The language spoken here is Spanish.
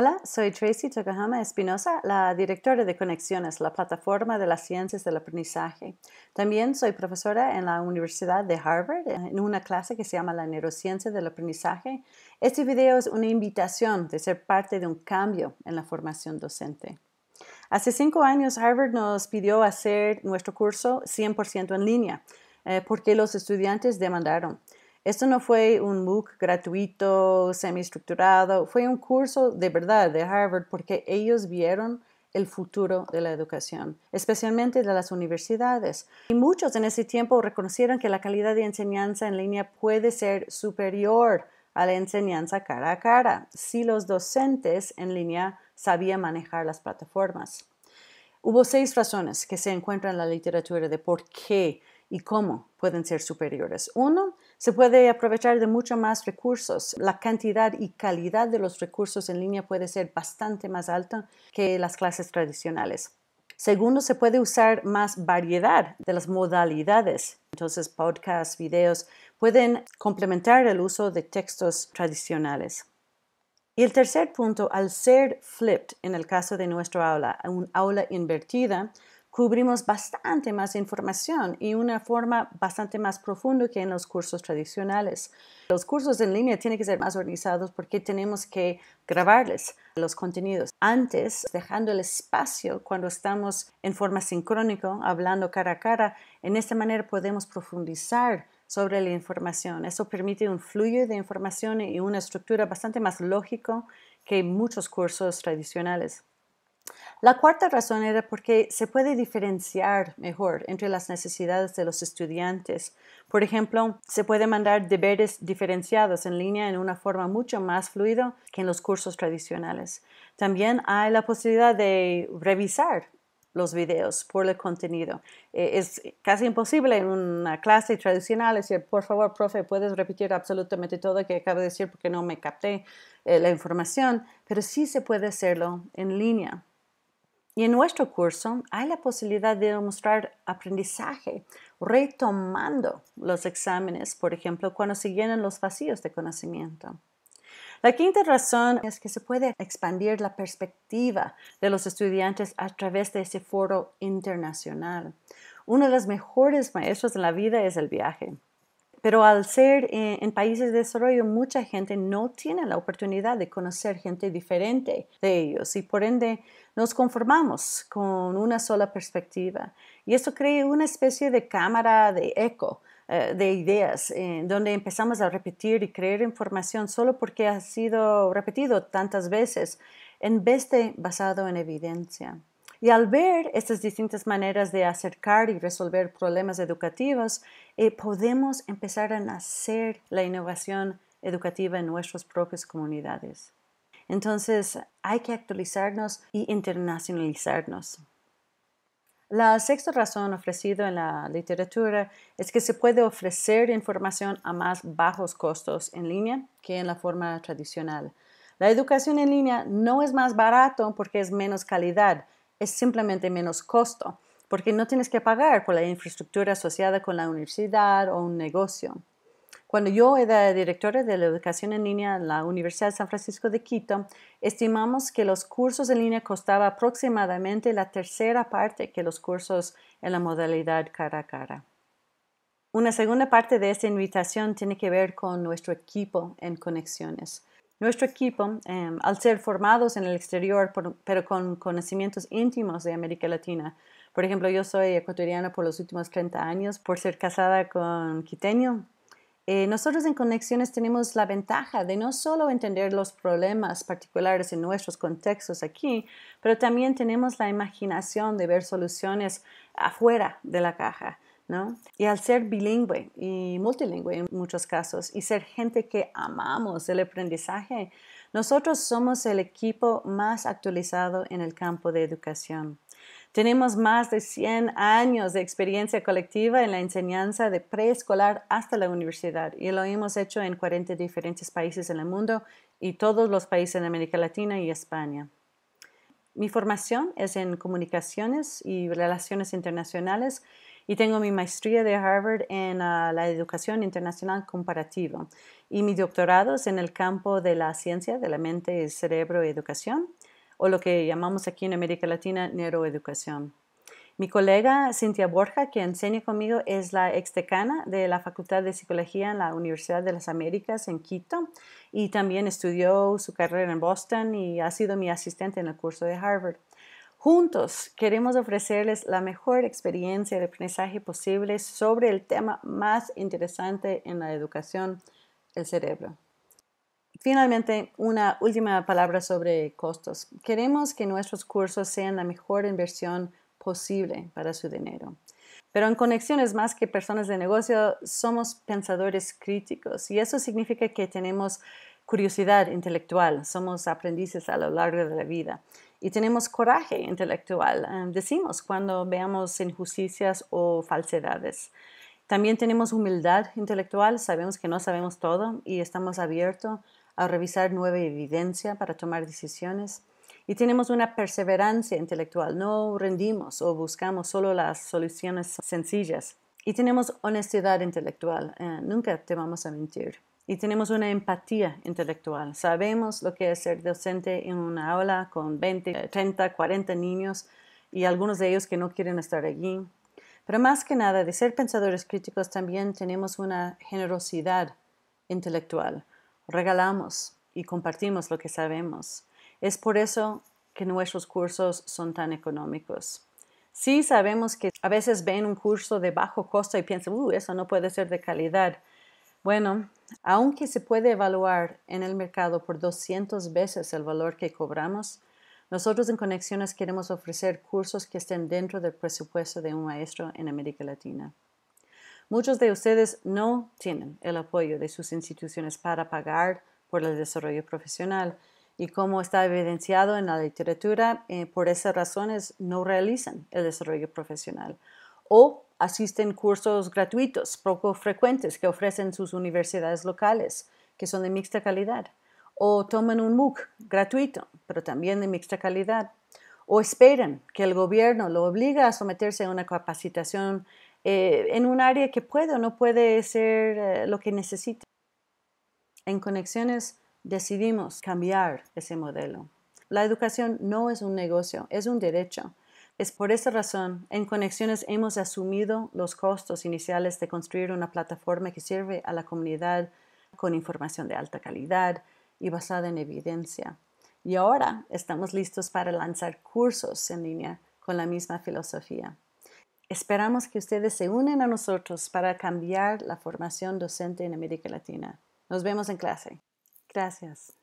Hola, soy Tracy Takahama Espinosa, la directora de Conexiones, la plataforma de las ciencias del aprendizaje. También soy profesora en la Universidad de Harvard en una clase que se llama la neurociencia del aprendizaje. Este video es una invitación de ser parte de un cambio en la formación docente. Hace cinco años Harvard nos pidió hacer nuestro curso 100% en línea eh, porque los estudiantes demandaron. Esto no fue un MOOC gratuito, semiestructurado, fue un curso de verdad de Harvard porque ellos vieron el futuro de la educación, especialmente de las universidades. Y muchos en ese tiempo reconocieron que la calidad de enseñanza en línea puede ser superior a la enseñanza cara a cara si los docentes en línea sabían manejar las plataformas. Hubo seis razones que se encuentran en la literatura de por qué y cómo pueden ser superiores. Uno, se puede aprovechar de mucho más recursos. La cantidad y calidad de los recursos en línea puede ser bastante más alta que las clases tradicionales. Segundo, se puede usar más variedad de las modalidades. Entonces, podcasts, videos pueden complementar el uso de textos tradicionales. Y el tercer punto, al ser flipped, en el caso de nuestro aula, un aula invertida, cubrimos bastante más información y una forma bastante más profunda que en los cursos tradicionales. Los cursos en línea tienen que ser más organizados porque tenemos que grabarles los contenidos antes, dejando el espacio cuando estamos en forma sincrónica, hablando cara a cara. En esta manera podemos profundizar sobre la información. Eso permite un flujo de información y una estructura bastante más lógica que muchos cursos tradicionales. La cuarta razón era porque se puede diferenciar mejor entre las necesidades de los estudiantes. Por ejemplo, se puede mandar deberes diferenciados en línea en una forma mucho más fluida que en los cursos tradicionales. También hay la posibilidad de revisar los videos por el contenido. Eh, es casi imposible en una clase tradicional decir, por favor, profe, puedes repetir absolutamente todo que acabo de decir porque no me capté eh, la información, pero sí se puede hacerlo en línea. Y en nuestro curso hay la posibilidad de demostrar aprendizaje retomando los exámenes, por ejemplo, cuando se llenan los vacíos de conocimiento. La quinta razón es que se puede expandir la perspectiva de los estudiantes a través de ese foro internacional. Uno de los mejores maestros de la vida es el viaje pero al ser eh, en, países de desarrollo, mucha gente no tiene la oportunidad de conocer gente diferente de ellos y por ende nos conformamos con una sola perspectiva. Y esto crea una especie de cámara de eco eh, de ideas, eh, donde empezamos a repetir y creer información solo porque ha sido repetido tantas veces, en vez de basado en evidencia. Y al ver estas distintas maneras de acercar y resolver problemas educativos, eh, podemos empezar a nacer la innovación educativa en nuestras propias comunidades. Entonces, hay que actualizarnos y internacionalizarnos. La sexta razón ofrecida en la literatura es que se puede ofrecer información a más bajos costos en línea que en la forma tradicional. La educación en línea no es más barato porque es menos calidad, es simplemente menos costo, porque no tienes que pagar por la infraestructura asociada con la universidad o un negocio. Cuando yo era directora de la educación en línea en la Universidad de San Francisco de Quito, estimamos que los cursos en línea costaban aproximadamente la tercera parte que los cursos en la modalidad cara a cara. Una segunda parte de esta invitación tiene que ver con nuestro equipo en conexiones. Nuestro equipo, em, al ser formados en el exterior, pero con conocimientos íntimos de América Latina, por ejemplo, yo soy ecuatoriana por los últimos 30 años, por ser casada con quiteño. Eh, nosotros en Conexiones tenemos la ventaja de no solo entender los problemas particulares en nuestros contextos aquí, pero también tenemos la imaginación de ver soluciones afuera de la caja. Y al ser bilingüe y multilingüe en muchos casos y ser gente que amamos el aprendizaje, nosotros somos el equipo más actualizado en el campo de educación. Tenemos más de 100 años de experiencia colectiva en la enseñanza de preescolar hasta la universidad y lo hemos hecho en 40 diferentes países en el mundo y todos los países en América Latina y España. Mi formación es en comunicaciones y relaciones internacionales y tengo mi maestría de Harvard en ah, la educación internacional comparativa y mi doctorado es en el campo de la ciencia de la mente, cerebro y educación, o lo que llamamos aquí en América Latina neuroeducación. Mi colega Cintia Borja, que enseña conmigo, es la exdecana de la Facultad de Psicología en la Universidad de las Américas en Quito y también estudió su carrera en Boston y ha sido mi asistente en el curso de Harvard. Juntos queremos ofrecerles la mejor experiencia de aprendizaje posible sobre el tema más interesante en la educación, el cerebro. Finalmente, una última palabra sobre costos. Queremos que nuestros cursos sean la mejor inversión posible para su dinero. Pero en Conexiones más que personas de negocio, somos pensadores críticos y eso significa que tenemos curiosidad intelectual, somos aprendices a lo largo de la vida y tenemos coraje intelectual. Em, decimos cuando veamos injusticias o falsedades. También tenemos humildad intelectual, sabemos que no sabemos todo y estamos abiertos a revisar nueva evidencia para tomar decisiones. Y tenemos una perseverancia intelectual, no rendimos o buscamos solo las soluciones sencillas. Y tenemos honestidad intelectual, eh, nunca te vamos a mentir y tenemos una empatía intelectual. Sabemos lo que es ser docente en una aula con 20, 30, 40 niños y algunos de ellos que no quieren estar allí. Pero más que nada, de ser pensadores críticos también tenemos una generosidad intelectual. Regalamos y compartimos lo que sabemos. Es por eso que nuestros cursos son tan económicos. Sí sabemos que a veces ven un curso de bajo costo y piensan, uh, eso no puede ser de calidad bueno, aunque se puede evaluar en el mercado por 200 veces el valor que cobramos, nosotros en Conexiones queremos ofrecer cursos que estén dentro del presupuesto de un maestro en América Latina. Muchos de ustedes no tienen el apoyo de sus instituciones para pagar por el desarrollo profesional y como está evidenciado en la literatura, eh, por esas razones no realizan el desarrollo profesional o asisten cursos gratuitos poco frecuentes que ofrecen sus universidades locales, que son de mixta calidad, o toman un MOOC gratuito, pero también de mixta calidad, o esperan que el gobierno lo obliga a someterse a una capacitación eh, en un área que puede o no puede ser eh, lo que necesita. En Conexiones decidimos cambiar ese modelo. La educación no es un negocio, es un derecho es por esa razón, en Conexiones hemos asumido los costos iniciales de construir una plataforma que sirve a la comunidad con información de alta calidad y basada en evidencia. Y ahora estamos listos para lanzar cursos en línea con la misma filosofía. Esperamos que ustedes se unan a nosotros para cambiar la formación docente en América Latina. Nos vemos en clase. Gracias.